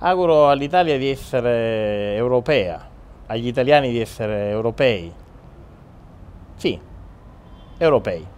Auguro all'Italia di essere europea, agli italiani di essere europei. Sì, europei.